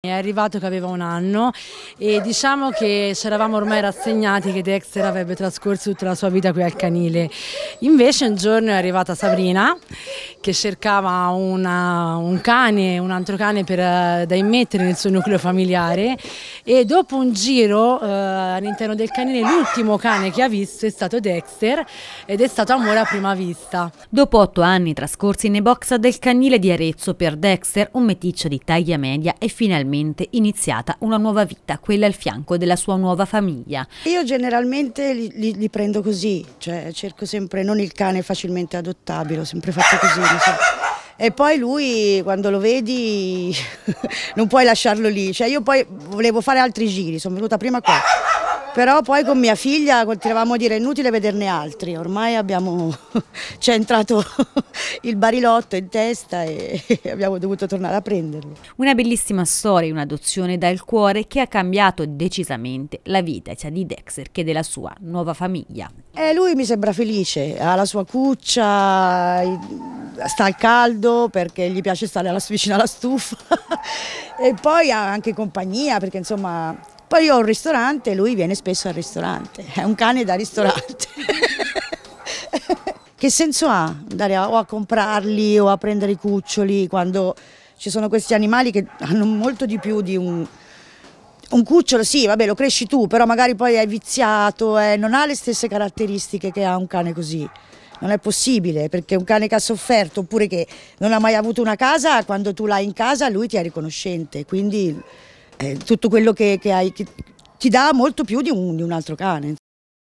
È arrivato che aveva un anno e diciamo che ci eravamo ormai rassegnati che Dexter avrebbe trascorso tutta la sua vita qui al canile. Invece un giorno è arrivata Sabrina che cercava una, un cane, un altro cane per, eh, da immettere nel suo nucleo familiare e dopo un giro eh, all'interno del canile l'ultimo cane che ha visto è stato Dexter ed è stato amore a prima vista. Dopo otto anni trascorsi nei box del canile di Arezzo per Dexter, un meticcio di taglia media è finalmente iniziata una nuova vita, quella al fianco della sua nuova famiglia. Io generalmente li, li, li prendo così, cioè cerco sempre non il cane facilmente adottabile, ho sempre fatto così. E poi lui, quando lo vedi, non puoi lasciarlo lì. Cioè io poi volevo fare altri giri, sono venuta prima qua. Però poi con mia figlia continuavamo a dire è inutile vederne altri, ormai abbiamo... c'è entrato il barilotto in testa e abbiamo dovuto tornare a prenderlo. Una bellissima storia, un'adozione dal cuore che ha cambiato decisamente la vita sia di Dexter che della sua nuova famiglia. Eh, lui mi sembra felice, ha la sua cuccia, sta al caldo perché gli piace stare alla, vicino alla stufa e poi ha anche compagnia perché insomma poi io ho un ristorante e lui viene spesso al ristorante, è un cane da ristorante. che senso ha andare a, o a comprarli o a prendere i cuccioli quando ci sono questi animali che hanno molto di più di un, un cucciolo sì, vabbè, lo cresci tu, però magari poi è viziato, eh, non ha le stesse caratteristiche che ha un cane così non è possibile perché un cane che ha sofferto oppure che non ha mai avuto una casa, quando tu l'hai in casa lui ti è riconoscente, quindi eh, tutto quello che, che hai che ti dà molto più di un, di un altro cane.